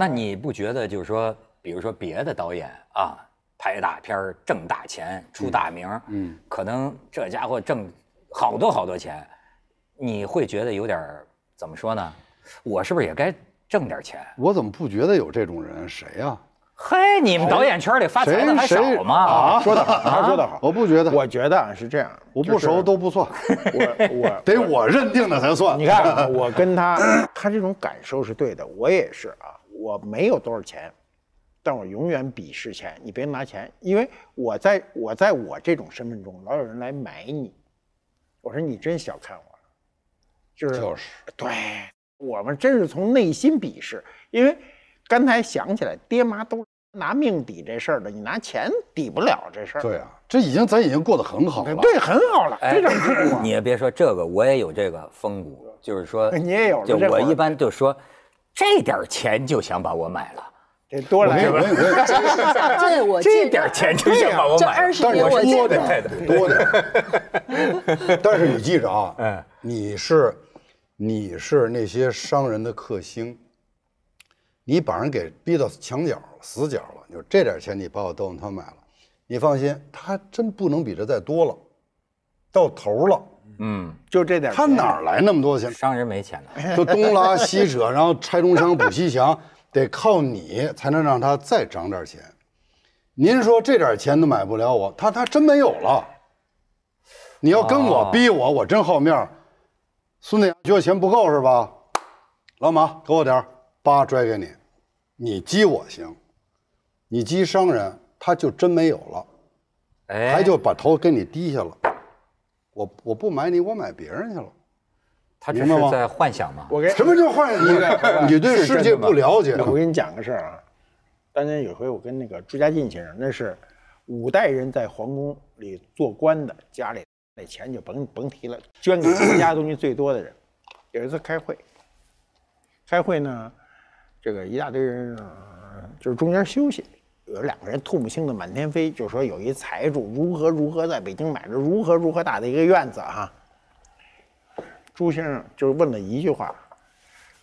那你不觉得，就是说，比如说别的导演啊，拍大片挣大钱出大名，嗯，可能这家伙挣好多好多钱，你会觉得有点怎么说呢？我是不是也该挣点钱？我怎么不觉得有这种人？谁啊？嘿，你们导演圈里发财的还少吗？啊，说得好，他说得好，我不觉得，我觉得是这样，我不熟都不错，我 得我认定的才算。你看，我跟他，他这种感受是对的，我也是啊。我没有多少钱，但我永远鄙视钱。你别拿钱，因为我在我在我这种身份中，老有人来买你。我说你真小看我了，就是就是，对我们真是从内心鄙视。因为刚才想起来，爹妈都拿命抵这事儿的，你拿钱抵不了这事儿。对啊，这已经咱已经过得很好了，对，很好了，非常你也别说这个，我也有这个风骨，就是说 你也有。就我一般就说。这点钱就想把我买了？这多来是有没我 这点钱就想把我买。这二十多，我多点，多点。但是你记着啊，嗯，你是，你是那些商人的克星。你把人给逼到墙角、死角了。就这点钱你把我窦文涛买了，你放心，他真不能比这再多了，到头了。嗯，就这点他哪来那么多钱？商人没钱的，就东拉西扯，然后拆东墙补西墙，得靠你才能让他再涨点钱。您说这点钱都买不了我，他他真没有了。你要跟我逼我，我真好面儿。孙德你觉得钱不够是吧？老马给我点儿，八拽给你，你激我行，你激商人，他就真没有了，哎，还就把头给你低下了。我我不买你，我买别人去了。他只是在幻想吗？我给什么叫幻想？你你对世界不了解。我给你讲个事儿啊，当年有回我跟那个朱家进先生，那是五代人在皇宫里做官的，家里那钱就甭甭提了。捐给自家东西最多的人，有一次开会，开会呢，这个一大堆人，就是中间休息。有两个人吐沫星子满天飞，就说有一财主如何如何在北京买着如何如何大的一个院子啊。朱先生就问了一句话，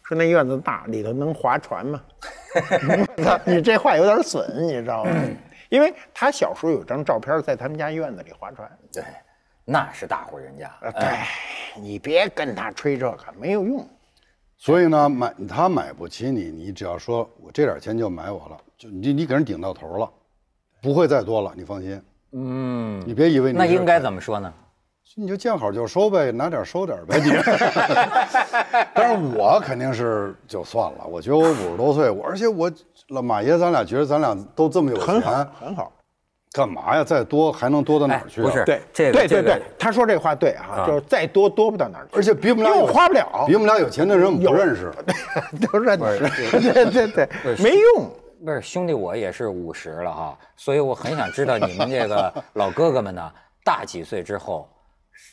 说那院子大，里头能划船吗？你这话有点损，你知道吗？因为他小时候有张照片在他们家院子里划船。对，那是大户人家。对，你别跟他吹这个，没有用。所以呢，买他买不起你，你只要说我这点钱就买我了。就你你给人顶到头了，不会再多了，你放心。嗯，你别以为你那应该怎么说呢？你就见好就收呗，拿点收点呗。你，但是我肯定是就算了。我觉得我五十多岁，我而且我老马爷，咱俩觉得咱俩都这么有钱，很好很好。干嘛呀？再多还能多到哪儿去？不是对对对对，他说这话对哈，就是再多多不到哪儿去。而且比我们俩又花不了，比我们俩有钱的人我们不认识，都认识，对对对，没用。不是兄弟，我也是五十了哈，所以我很想知道你们这个 老哥哥们呢，大几岁之后，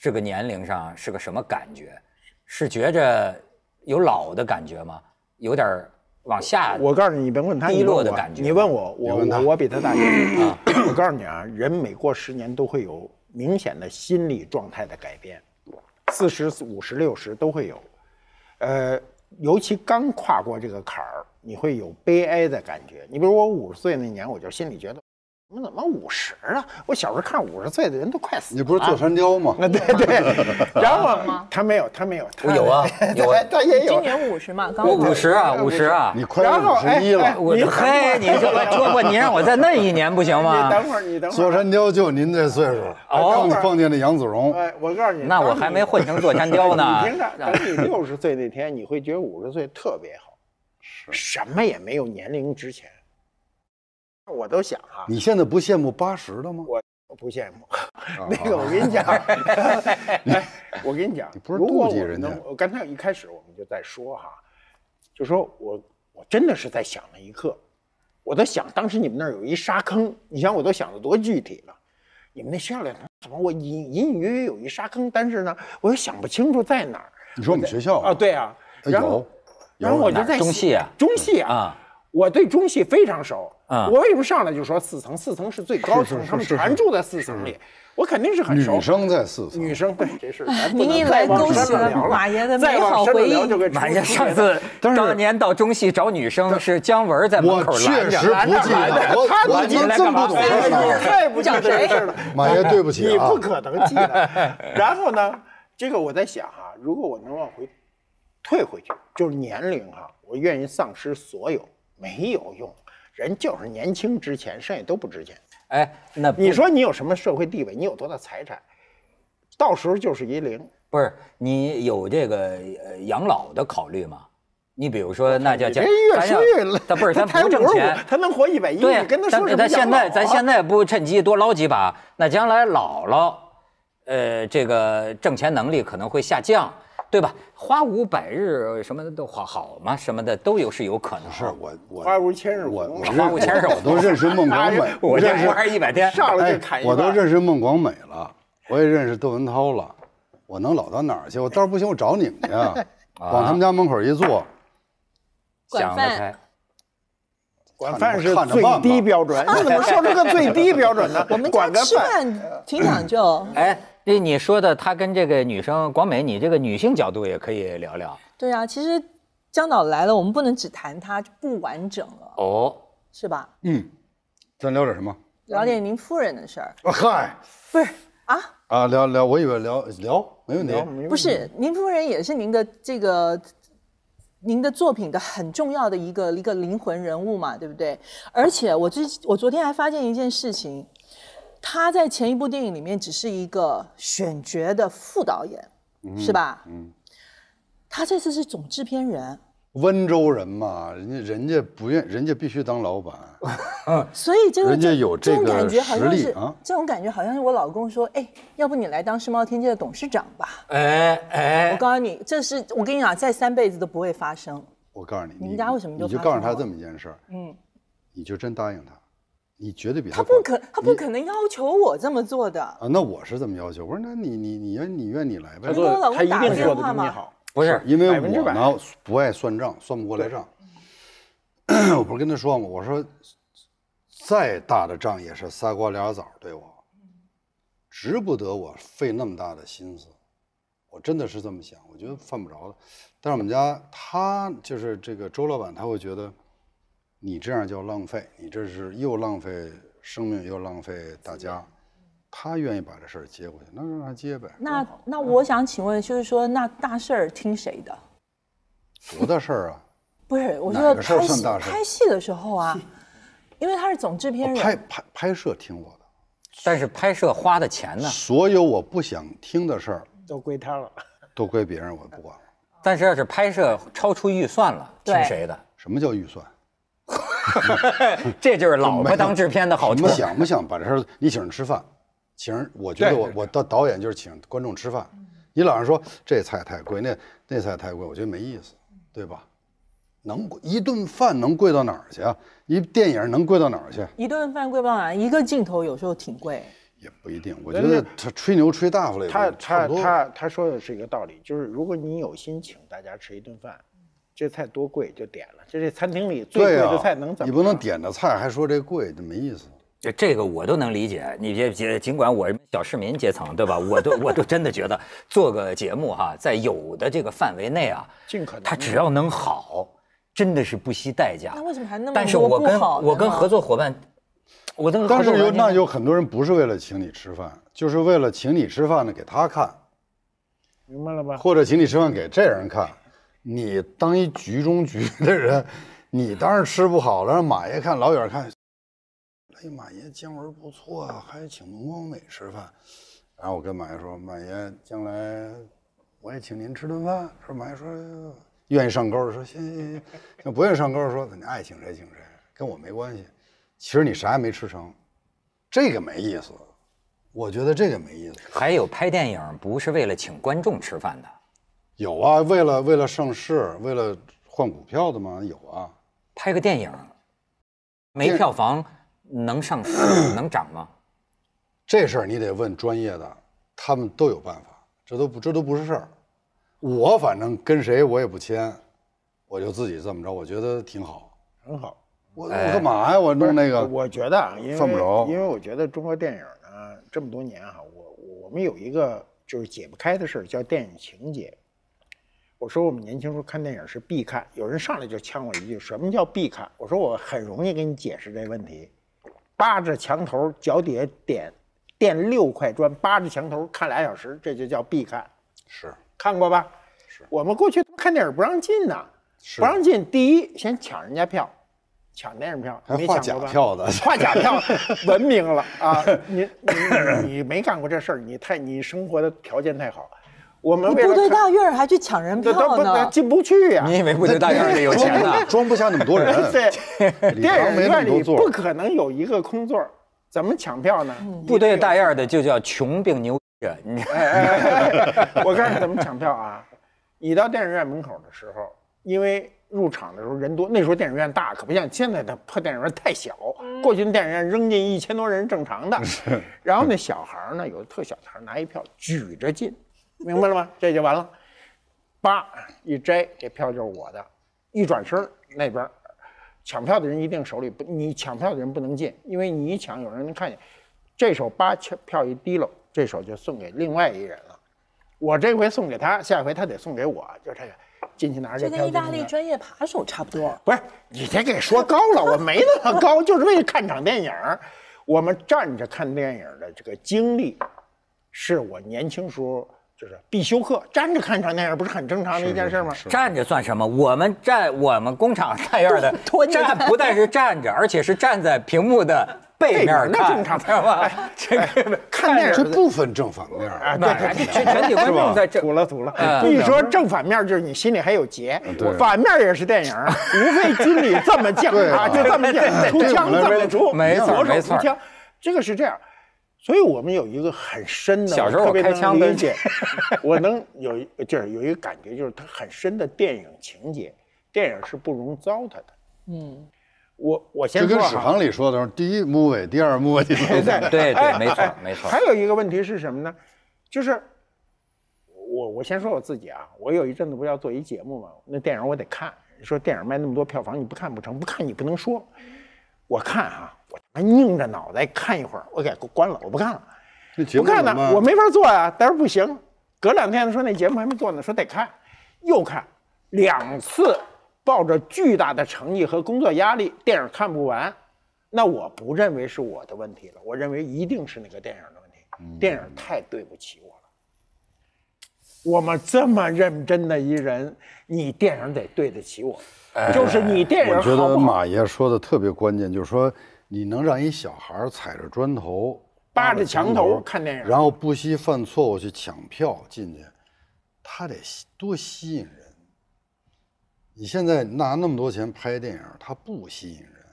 这个年龄上是个什么感觉？是觉着有老的感觉吗？有点往下，我告诉你，你别问他低落的感觉，你问我，我我我比他大一岁 啊！我告诉你啊，人每过十年都会有明显的心理状态的改变，四十五十六十都会有，呃，尤其刚跨过这个坎儿。你会有悲哀的感觉。你比如我五十岁那年，我就心里觉得，我们怎么五十啊？我小时候看五十岁的人都快死。了。你不是坐山雕吗？对对。然后吗？他没有，他没有。我有啊，有。他也有。今年五十嘛，刚五十啊，五十啊，你快五十一了。你嘿，你就说不，你让我再嫩一年不行吗？你等会儿，你等会儿。坐山雕就您这岁数，然后你碰见那杨子荣。哎，我告诉你，那我还没混成坐山雕呢。你听着，等你六十岁那天，你会觉得五十岁特别好。什么也没有，年龄值钱。我都想哈，你现在不羡慕八十的吗？我不羡慕。那个，我跟你讲，我跟你讲，你不是妒忌人家？我刚才一开始我们就在说哈，就说我我真的是在想那一刻，我都想当时你们那儿有一沙坑，你想我都想得多具体了，你们那校里头怎么我隐隐约约有一沙坑，但是呢，我又想不清楚在哪儿。你说我们学校啊？对啊，有。然后我就在中戏啊，中戏啊，我对中戏非常熟啊。我为什么上来就说四层？四层是最高层，他们全住在四层里。我肯定是很熟。女生在四层，女生对这事。你来勾起了马爷的美好回忆。马爷上次当年到中戏找女生是姜文在门口拦着，拦着我，我进来干嘛？太不像谁事了，马爷对不起你不可能记得。然后呢，这个我在想啊，如果我能往回。退回去就是年龄哈，我愿意丧失所有，没有用。人就是年轻值钱，剩下都不值钱。哎，那你说你有什么社会地位？你有多大财产？到时候就是一零。不是你有这个呃养老的考虑吗？你比如说那叫叫，他不，是他不挣钱，他能活一百一？对，但是他现在咱现在不趁机多捞几把，那将来老了，呃，这个挣钱能力可能会下降。对吧？花五百日什么的都好好吗？什么的都有是有可能。是我，我花五千日，我我 花五千日我都认识孟广美，我认识还是一百天。上来就砍一半。我都认识孟广美了，我也认识窦文涛了，我能老到哪儿去？我到不行，我找你们去啊！往他们家门口一坐，管饭。管饭是最低标准。你怎么说这个最低标准呢？我们家吃饭挺讲究。哎。那你说的他跟这个女生广美，你这个女性角度也可以聊聊。对啊，其实江导来了，我们不能只谈他就不完整了。哦，是吧？嗯，咱聊点什么？聊点您夫人的事儿。嗨，不是啊啊，聊聊，我以为聊聊没问题，不是您夫人也是您的这个，您的作品的很重要的一个一个灵魂人物嘛，对不对？而且我之我昨天还发现一件事情。他在前一部电影里面只是一个选角的副导演，是吧？嗯，他这次是总制片人。温州人嘛，人家人家不愿，人家必须当老板。所以这个这种感觉好像是，这种感觉好像是我老公说：“哎，要不你来当世贸天阶的董事长吧？”哎哎，我告诉你，这是我跟你讲，再三辈子都不会发生。我告诉你，你们家为什么就？你就告诉他这么一件事儿，嗯，你就真答应他。你绝对比他他不可他不可能要求我这么做的啊！那我是这么要求？我说那你你你愿你愿你来呗。他说我一定打电话你好，不是，因为我呢不爱算账，算不过来账。我不是跟他说吗？我说，再大的账也是仨瓜俩枣，对我值不得我费那么大的心思。我真的是这么想，我觉得犯不着的。但是我们家他就是这个周老板，他会觉得。你这样叫浪费，你这是又浪费生命又浪费大家。他愿意把这事儿接过去，那让他接呗。那那我想请问，就是说那大事儿听谁的？我的事儿啊？不是，我得拍戏，拍戏的时候啊，因为他是总制片人。拍拍拍摄听我的，但是拍摄花的钱呢？所有我不想听的事儿都归他了，都归别人我不管了。但是要是拍摄超出预算了，听谁的？什么叫预算？这就是老婆当制片的好处。你想不想把这事儿？你请人吃饭，请人，我觉得我我到导演就是请观众吃饭。你老是说这菜太贵，那那菜太贵，我觉得没意思，对吧？能一顿饭能贵到哪儿去啊？一电影能贵到哪儿去？一顿饭贵不哪？一个镜头有时候挺贵，也不一定。我觉得他吹牛吹大了。他他他他说的是一个道理，就是如果你有心请大家吃一顿饭。这菜多贵就点了，就这餐厅里最贵的菜能怎么？你不能点的菜还说这贵，这没意思。这这个我都能理解，你这尽管我是小市民阶层，对吧？我都我都真的觉得做个节目哈，在有的这个范围内啊，尽可能他只要能好，真的是不惜代价。那为什么还那么？但是我跟我跟合作伙伴，我都。但是有那有很多人不是为了请你吃饭，就是为了请你吃饭呢给他看，明白了吧？或者请你吃饭给这人看。你当一局中局的人，你当然吃不好了。让马爷看老远看，哎马爷姜文不错，还请孟光美吃饭。然后我跟马爷说，马爷将来我也请您吃顿饭。说马爷说愿意上钩，说行行行；那不愿意上钩，说你爱请谁请谁，跟我没关系。其实你啥也没吃成，这个没意思。我觉得这个没意思。还有，拍电影不是为了请观众吃饭的。有啊，为了为了上市，为了换股票的嘛，有啊。拍个电影，没票房能上市能涨吗？这事儿你得问专业的，他们都有办法，这都不这都不是事儿。我反正跟谁我也不签，我就自己这么着，我觉得挺好。很好。我我干嘛呀？我弄那个？我觉得，因为因为我觉得中国电影呢这么多年哈，我我们有一个就是解不开的事儿，叫电影情节。我说我们年轻时候看电影是必看，有人上来就呛我一句：“什么叫必看？”我说我很容易给你解释这问题，扒着墙头脚底下点垫六块砖，扒着墙头看俩小时，这就叫必看。是看过吧？是我们过去看电影不让进呢，不让进。第一，先抢人家票，抢电影票还画假票的，画假票，文明了啊！你你你没干过这事儿，你太你生活的条件太好。我们部队大院还去抢人票呢，进不去呀！你以为部队大院里得有钱啊？装不下那么多人，电影院里不可能有一个空座怎么抢票呢？部队大院的就叫穷并牛逼。我告诉你怎么抢票啊！你到电影院门口的时候，因为入场的时候人多，那时候电影院大，可不像现在的破电影院太小。过去的电影院扔进一千多人正常的，然后那小孩呢，有特小，孩拿一票举着进。明白了吗？这就完了，八一摘，这票就是我的。一转身，那边抢票的人一定手里不，你抢票的人不能进，因为你一抢，有人能看见。这手八票一低喽，这手就送给另外一人了。我这回送给他，下回他得送给我。就这个，进去拿这跟意大利专业扒手差不多。不是你这给说高了，我没那么高，就是为了看场电影。我们站着看电影的这个经历，是我年轻时候。就是必修课，站着看场电影不是很正常的一件事吗？站着算什么？我们站，我们工厂大院的站，不但是站着，而且是站在屏幕的背面那正常知这个看电影不分正反面啊，对对，全体观众在这。堵了堵了，你说正反面就是你心里还有结，反面也是电影，无非军理这么讲啊，就这么讲，出枪这么出，左手出枪，这个是这样。所以我们有一个很深的，小时候开枪理解，我能有就是有一个感觉，就是它很深的电影情节，电影是不容糟蹋的。嗯，我我先说，就跟史航里说的，第一 movie，第二 movie。现在对对，没错没错。还有一个问题是什么呢？就是我我先说我自己啊，我有一阵子不要做一节目嘛，那电影我得看。说电影卖那么多票房，你不看不成，不看你不能说。我看啊，还拧着脑袋看一会儿，我给关了，我不看了，不看了，我没法做呀。但是不行，隔两天说那节目还没做呢，说得看又看两次，抱着巨大的诚意和工作压力，电影看不完，那我不认为是我的问题了，我认为一定是那个电影的问题，电影太对不起我了。我们这么认真的一人，你电影得对得起我，就是你电影。我觉得马爷说的特别关键，就是说。你能让一小孩踩着砖头，扒着墙头看电影，然后不惜犯错误去抢票进去，他得多吸引人！你现在拿那么多钱拍电影，他不吸引人，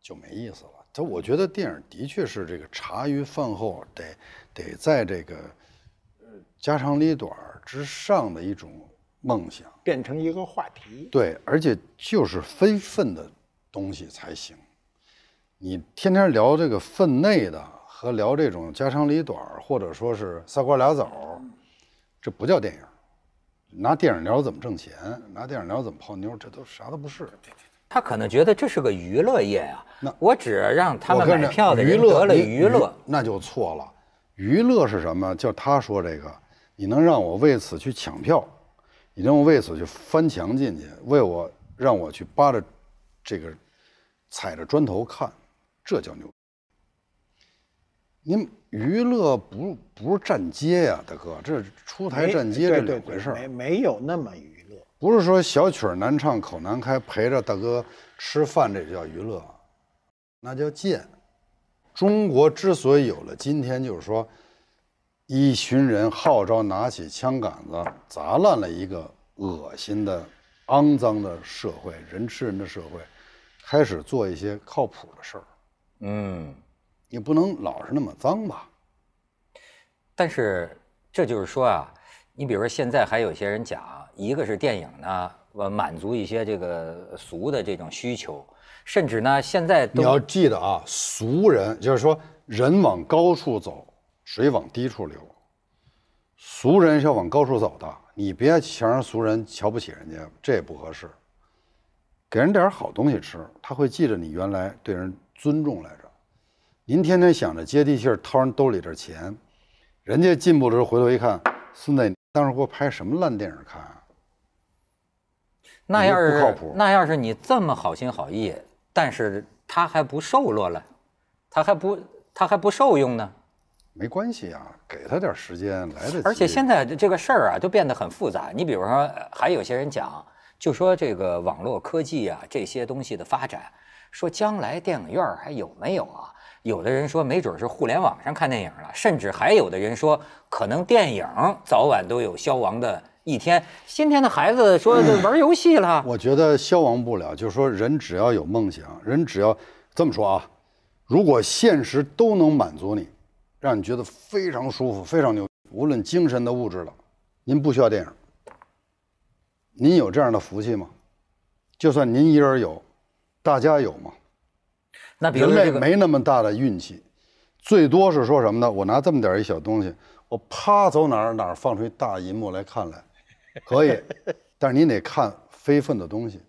就没意思了。这我觉得电影的确是这个茶余饭后得得在这个呃家长里短之上的一种梦想，变成一个话题。对，而且就是非分的东西才行。你天天聊这个分内的，和聊这种家长里短或者说是仨瓜俩枣这不叫电影。拿电影聊怎么挣钱，拿电影聊怎么泡妞，这都啥都不是。他可能觉得这是个娱乐业啊。那我只让他们买票的娱乐娱乐，那就错了。娱乐是什么？就他说这个，你能让我为此去抢票，你能为此去翻墙进去，为我让我去扒着这个踩着砖头看。这叫牛！您娱乐不不是站街呀，大哥，这出台站街这怎么回事？没没有那么娱乐。不是说小曲难唱口难开，陪着大哥吃饭这就叫娱乐？那叫贱。中国之所以有了今天，就是说，一群人号召拿起枪杆子，砸烂了一个恶心的、肮脏的社会，人吃人的社会，开始做一些靠谱的事儿。嗯，也不能老是那么脏吧。但是，这就是说啊，你比如说现在还有些人讲，一个是电影呢，我满足一些这个俗的这种需求，甚至呢，现在你要记得啊，俗人就是说，人往高处走，水往低处流，俗人是要往高处走的。你别强让俗人瞧不起人家，这也不合适。给人点好东西吃，他会记着你原来对人。尊重来着，您天天想着接地气儿掏人兜里的钱，人家进步的时候回头一看，子，你当时给我拍什么烂电影看啊？那要是不靠谱，那要是你这么好心好意，但是他还不受落了，他还不他还不受用呢？没关系啊，给他点时间来得。而且现在这个事儿啊，都变得很复杂。你比如说，还有些人讲，就说这个网络科技啊，这些东西的发展。说将来电影院还有没有啊？有的人说没准是互联网上看电影了，甚至还有的人说，可能电影早晚都有消亡的一天。今天的孩子说玩游戏了，我觉得消亡不了。就是说，人只要有梦想，人只要这么说啊，如果现实都能满足你，让你觉得非常舒服、非常牛，无论精神的、物质的，您不需要电影，您有这样的福气吗？就算您一人有。大家有吗？那比如这个，人类没那么大的运气，最多是说什么呢？我拿这么点一小东西，我啪走哪儿哪儿放出一大银幕来看来，可以，但是你得看非分的东西。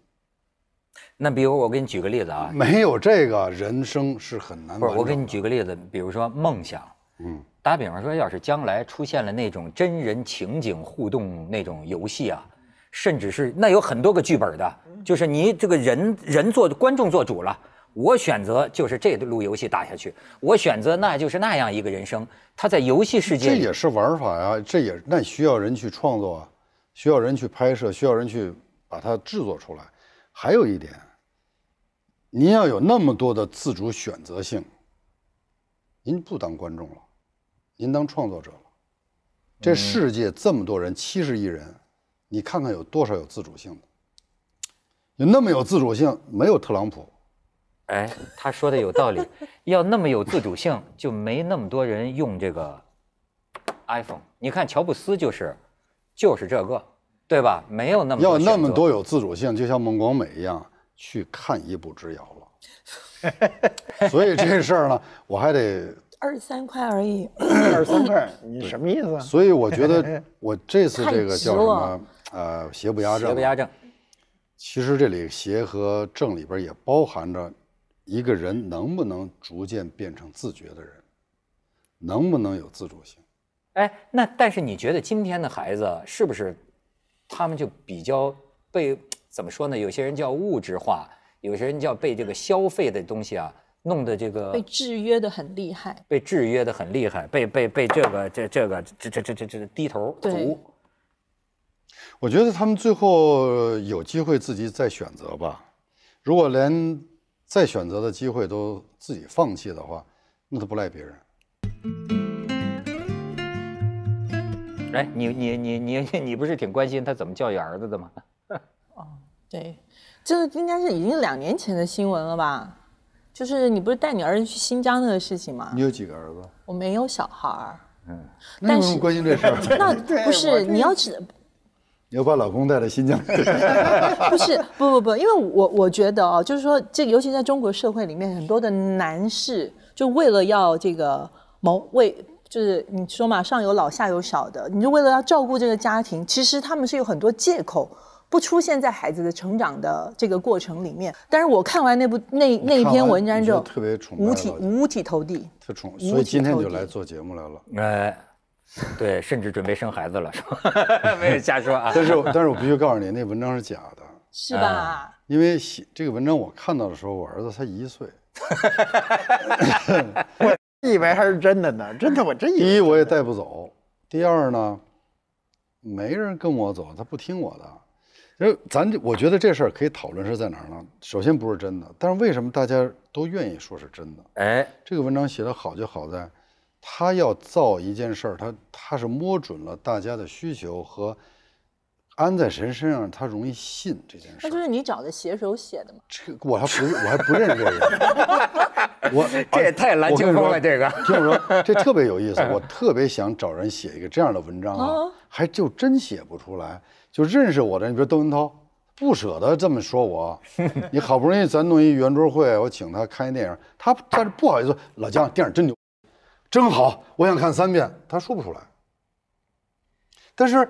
那比如我给你举个例子啊，没有这个，人生是很难。不是，我给你举个例子，比如说梦想，嗯，打比方说，要是将来出现了那种真人情景互动那种游戏啊，甚至是那有很多个剧本的。就是你这个人人做观众做主了，我选择就是这路游戏打下去，我选择那就是那样一个人生。他在游戏世界这也是玩法呀，这也那需要人去创作啊，需要人去拍摄，需要人去把它制作出来。还有一点，您要有那么多的自主选择性，您不当观众了，您当创作者了。这世界这么多人，七十亿人，你看看有多少有自主性的。你那么有自主性，没有特朗普，哎，他说的有道理。要那么有自主性，就没那么多人用这个 iPhone。你看乔布斯就是，就是这个，对吧？没有那么要那么多有自主性，就像孟广美一样，去看一步之遥了。所以这事儿呢，我还得二十三块而已，二十三块，你什么意思？所以我觉得我这次这个叫什么？呃，邪不压正。其实这里邪和正里边也包含着一个人能不能逐渐变成自觉的人，能不能有自主性？哎，那但是你觉得今天的孩子是不是他们就比较被怎么说呢？有些人叫物质化，有些人叫被这个消费的东西啊弄得这个被制约的很厉害，被制约的很厉害，被被被这个这这个这这这这这低头族我觉得他们最后有机会自己再选择吧。如果连再选择的机会都自己放弃的话，那都不赖别人。哎，你你你你 你不是挺关心他怎么教育儿子的吗？哦，对，这个应该是已经两年前的新闻了吧？就是你不是带你儿子去新疆那个事情吗？你有几个儿子？我没有小孩儿。嗯，那为关心这事儿？那 不是你要指。你要把老公带到新疆去？不是，不不不，因为我我觉得啊，就是说，这尤其在中国社会里面，很多的男士，就为了要这个谋为，就是你说嘛，上有老下有小的，你就为了要照顾这个家庭，其实他们是有很多借口不出现在孩子的成长的这个过程里面。但是我看完那部那那一篇文章之后，五体五体投地，特宠，所以今天就来做节目来了。哎。对，甚至准备生孩子了，是吧？没有瞎说啊！但是，但是我必须告诉你，那文章是假的，是吧？因为写这个文章，我看到的时候，我儿子才一岁，我以为还是真的呢，真的，我真以一我也带不走。第二呢，没人跟我走，他不听我的，就为咱我觉得这事儿可以讨论是在哪儿呢？首先不是真的，但是为什么大家都愿意说是真的？哎，这个文章写的好就好在。他要造一件事儿，他他是摸准了大家的需求和安在谁身上，他容易信这件事。那就是你找的写手写的吗？这我还不我还不认识这个，人，我 这也太蓝青说了这个。听我说，这特别有意思，我特别想找人写一个这样的文章啊，还就真写不出来。就认识我的，你比如窦文涛，不舍得这么说我。你好不容易咱弄一圆桌会，我请他看一电影，他但是不好意思，老姜电影真牛。真好，我想看三遍，他说不出来。但是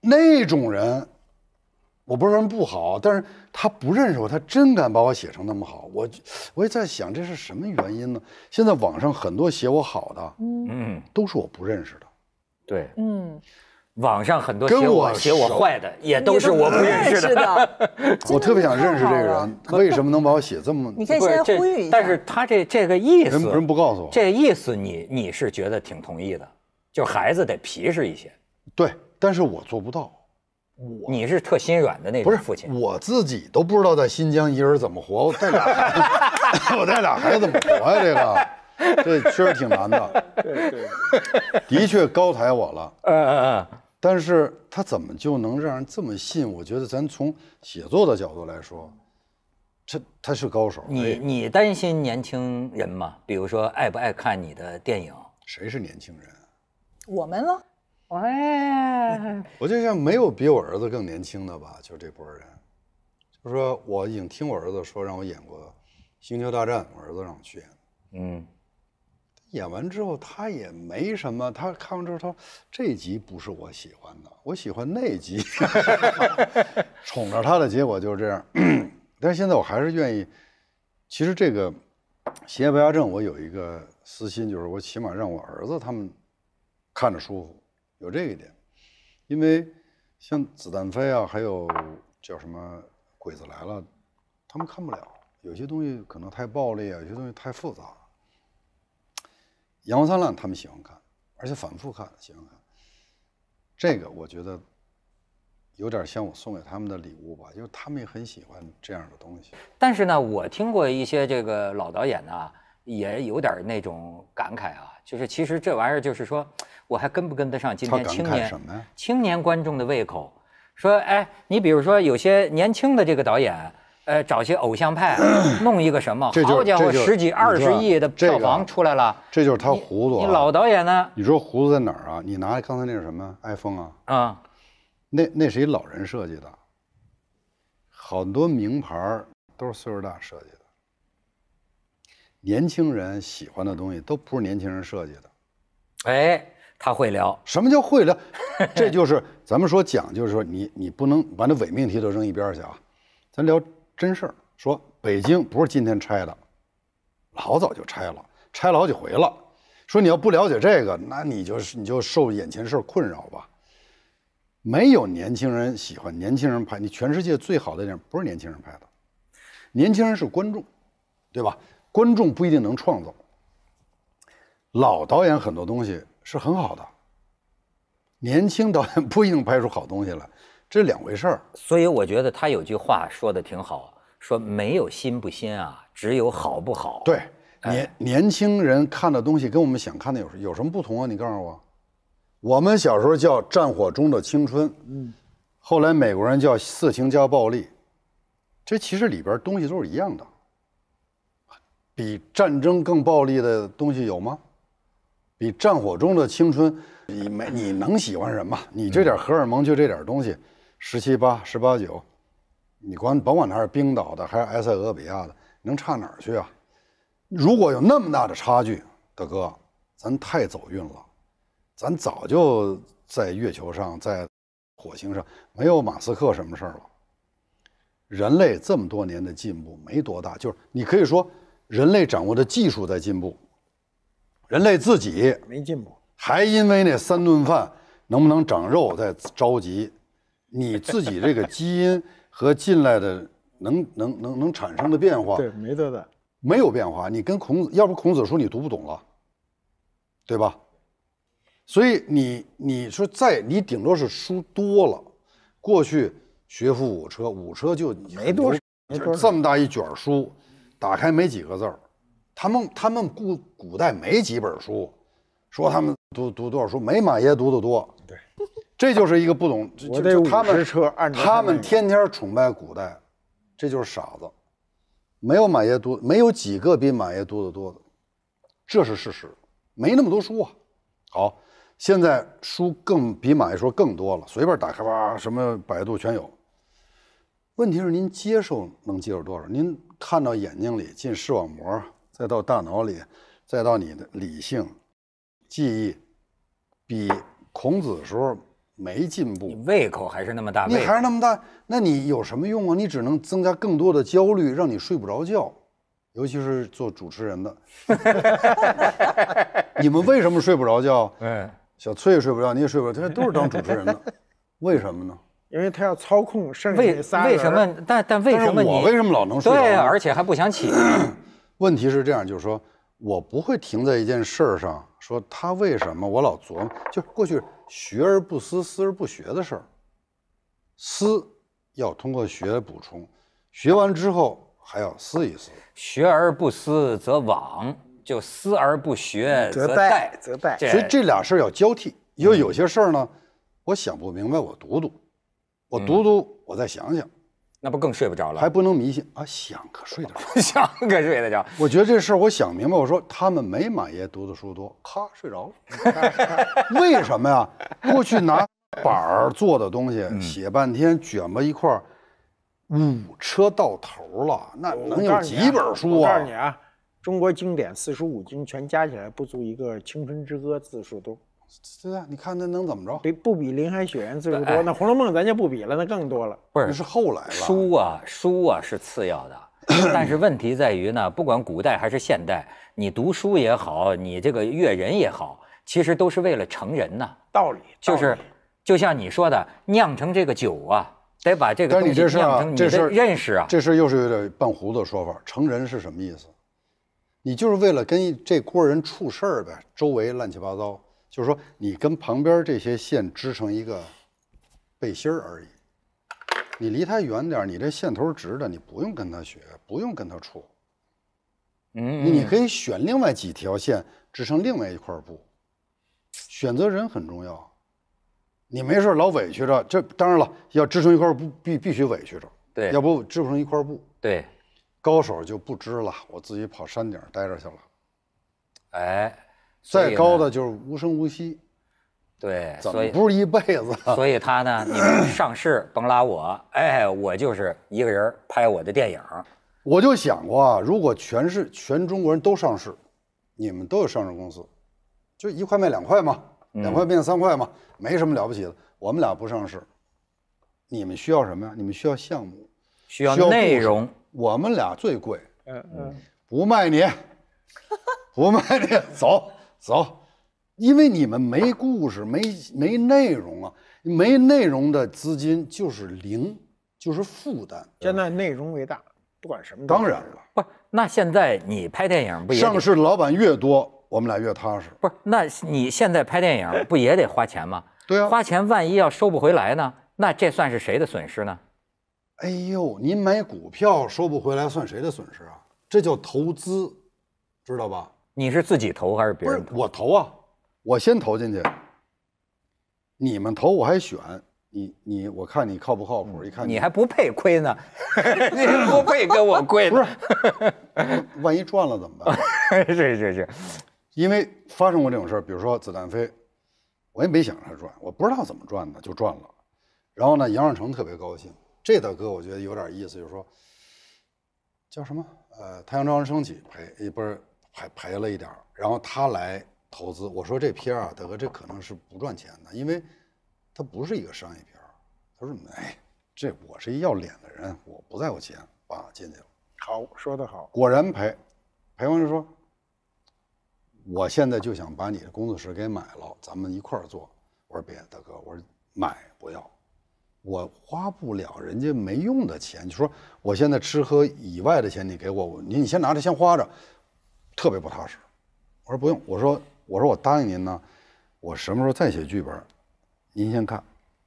那种人，我不是说不好，但是他不认识我，他真敢把我写成那么好，我我也在想这是什么原因呢？现在网上很多写我好的，嗯，都是我不认识的，对，嗯。网上很多跟我写我坏的，也都是我不认识的。我特别想认识这个人，为什么能把我写这么？你可以先呼吁一下。但是他这这个意思，人不人不告诉我。这意思你你是觉得挺同意的，就孩子得皮实一些。对，但是我做不到。我你是特心软的那种，不是父亲。我自己都不知道在新疆一人怎么活，我带俩，我带俩孩子怎么活呀？这个，这确实挺难的。对对，的确高抬我了。嗯嗯嗯。但是他怎么就能让人这么信？我觉得咱从写作的角度来说，他他是高手。你你担心年轻人吗？比如说爱不爱看你的电影？谁是年轻人？我们了，哎，我就像没有比我儿子更年轻的吧，就这波人。就说我已经听我儿子说，让我演过《星球大战》，我儿子让我去演，嗯。演完之后他也没什么，他看完之后他说：“这集不是我喜欢的，我喜欢那集。”宠着他的结果就是这样。但是现在我还是愿意。其实这个邪不压正，我有一个私心，就是我起码让我儿子他们看着舒服，有这一点。因为像《子弹飞》啊，还有叫什么《鬼子来了》，他们看不了。有些东西可能太暴力啊，有些东西太复杂。《阳光灿烂》，他们喜欢看，而且反复看，喜欢看。这个我觉得有点像我送给他们的礼物吧，就是他们也很喜欢这样的东西。但是呢，我听过一些这个老导演呢，也有点那种感慨啊，就是其实这玩意儿就是说，我还跟不跟得上今天青年青年观众的胃口？说，哎，你比如说有些年轻的这个导演。呃，找些偶像派，弄一个什么？好家伙，十几二十亿的票房出来了。这就是他糊涂。你老导演呢？你说糊涂在哪儿啊？你拿刚才那是什么？iPhone 啊？啊，那那是一老人设计的。好多名牌都是岁数大设计的。年轻人喜欢的东西都不是年轻人设计的。哎，他会聊。什么叫会聊？这就是咱们说讲，就是说你你不能把那伪命题都扔一边去啊，咱聊。真事儿，说北京不是今天拆的，老早就拆了，拆好几回了。说你要不了解这个，那你就是你就受眼前事儿困扰吧。没有年轻人喜欢年轻人拍，你全世界最好的电影不是年轻人拍的，年轻人是观众，对吧？观众不一定能创造。老导演很多东西是很好的，年轻导演不一定拍出好东西来。这是两回事儿，所以我觉得他有句话说的挺好，说没有新不新啊，只有好不好。对，年年轻人看的东西跟我们想看的有有什么不同啊？你告诉我，我们小时候叫《战火中的青春》，嗯，后来美国人叫色情加暴力，这其实里边东西都是一样的，比战争更暴力的东西有吗？比战火中的青春，你没你能喜欢什么？你这点荷尔蒙就这点东西。十七八、十八九，你管甭管他是冰岛的还是埃塞俄比亚的，能差哪儿去啊？如果有那么大的差距，大哥，咱太走运了，咱早就在月球上，在火星上没有马斯克什么事儿了。人类这么多年的进步没多大，就是你可以说人类掌握的技术在进步，人类自己没进步，还因为那三顿饭能不能长肉在着急。你自己这个基因和进来的能能能能产生的变化，对，没多大，没有变化。你跟孔子，要不孔子说你读不懂了，对吧？所以你你说在你顶多是书多了，过去学富五车，五车就没多，没多这么大一卷书，打开没几个字儿。他们他们古古代没几本书，说他们读读多少书，没马爷读的多。对。这就是一个不懂，他们他们天天崇拜古代，这就是傻子，没有马爷多，没有几个比马爷多得多的，这是事实，没那么多书啊。好，现在书更比马爷说更多了，随便打开吧，什么百度全有。问题是您接受能接受多少？您看到眼睛里进视网膜，再到大脑里，再到你的理性、记忆，比孔子的时候。没进步，胃口还是那么大，你还是那么大，那你有什么用啊？你只能增加更多的焦虑，让你睡不着觉，尤其是做主持人的，你们为什么睡不着觉？哎，小翠也睡不着，你也睡不着，他都是当主持人的，为什么呢？因为他要操控剩下为什么？但但为什么你？我为什么老能睡？对，而且还不想起。问题是这样，就是说，我不会停在一件事儿上，说他为什么我老琢磨，就过去。学而不思，思而不学的事儿。思要通过学补充，学完之后还要思一思。学而不思则罔，就思而不学则殆，则殆。所以这俩事儿要交替，因为有些事儿呢，我想不明白，我读读，我读读，我再想想。那不更睡不着了，还不能迷信啊！想可睡得着，想可睡得着。我觉得这事儿我想明白，我说他们没满爷读的书多，咔睡着了。为什么呀？过去拿板儿做的东西写半天，卷巴一块，五车到头了，那能有几本书啊？我告诉你啊，中国经典四书五经全加起来不足一个《青春之歌》字数多。对啊，你看那能怎么着？比不比《林海雪原》字数多。那《红楼梦》咱就不比了，那更多了。不是，那是后来书啊书啊是次要的，但是问题在于呢，不管古代还是现代，你读书也好，你这个阅人也好，其实都是为了成人呢。道理就是，就像你说的，酿成这个酒啊，得把这个酿成。这事认识啊，这事又是有点半糊的说法。成人是什么意思？你就是为了跟这锅人处事儿呗，周围乱七八糟。就是说，你跟旁边这些线织成一个背心儿而已。你离它远点你这线头直的，你不用跟它学，不用跟它处。嗯。你可以选另外几条线织成另外一块布。选择人很重要。你没事老委屈着，这当然了，要织成一块布必必须委屈着。对。要不织不成一块布。对。高手就不织了，我自己跑山顶待着去了。哎。再高的就是无声无息，对，所以不是一辈子，所以他呢，你们上市甭拉我，哎，我就是一个人拍我的电影。我就想过啊，如果全是全中国人都上市，你们都有上市公司，就一块卖两块嘛，两块变三块嘛，没什么了不起的。我们俩不上市，你们需要什么呀？你们需要项目，需要内容。我们俩最贵，嗯嗯，不卖你，不卖你，走。走，因为你们没故事，没没内容啊，没内容的资金就是零，就是负担。现在内容为大，不管什么，当然了。不，那现在你拍电影不？也？上市老板越多，我们俩越踏实。不是，那你现在拍电影不也得花钱吗？对啊，花钱万一要收不回来呢？那这算是谁的损失呢？哎呦，您买股票收不回来算谁的损失啊？这叫投资，知道吧？你是自己投还是别人？投？我投啊，我先投进去。你们投我还选你，你我看你靠不靠谱？一看你还不配亏呢，你不配跟我亏。不是，万一赚了怎么办？是是是，因为发生过这种事儿，比如说子弹飞，我也没想着赚，我不知道怎么赚的就赚了。然后呢，杨尚成特别高兴，这大哥我觉得有点意思，就是说叫什么呃，太阳照常升起赔，不是。还赔了一点儿，然后他来投资，我说这片儿，大哥这可能是不赚钱的，因为他不是一个商业片儿。他说：“哎，这我是一要脸的人，我不在乎钱，爸进去了。”好，说得好，果然赔。赔完就说：“我现在就想把你的工作室给买了，咱们一块儿做。”我说：“别，大哥，我说买不要，我花不了人家没用的钱。你说我现在吃喝以外的钱你给我，你你先拿着，先花着。”特别不踏实，我说不用，我说我说我答应您呢，我什么时候再写剧本，您先看，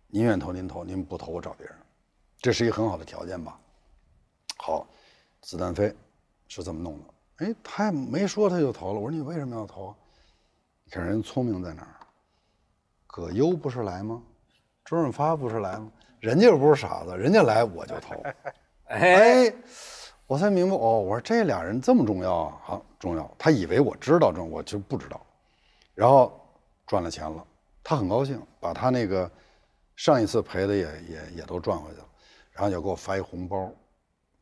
您愿投您投，您不投我找别人，这是一个很好的条件吧？好，子弹飞，是这么弄的。哎，他也没说他就投了。我说你为什么要投？你看人聪明在哪儿？葛优不是来吗？周润发不是来吗？人家又不是傻子，人家来我就投。哎。我才明白哦，我说这俩人这么重要啊，好重要。他以为我知道，这我就不知道。然后赚了钱了，他很高兴，把他那个上一次赔的也也也都赚回去了，然后就给我发一红包。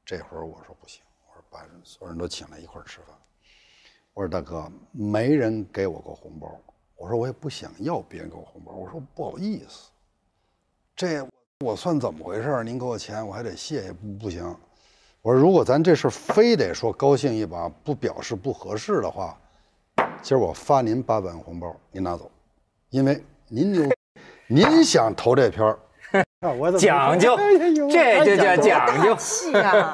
这会儿我说不行，我说把所有人都请来一块儿吃饭。我说大哥，没人给我个红包，我说我也不想要别人给我红包，我说不好意思，这我算怎么回事？您给我钱我还得谢谢不不行。我说，如果咱这事非得说高兴一把，不表示不合适的话，今儿我发您八百万红包，您拿走，因为您您想投这片，讲究，这就叫讲究。气啊！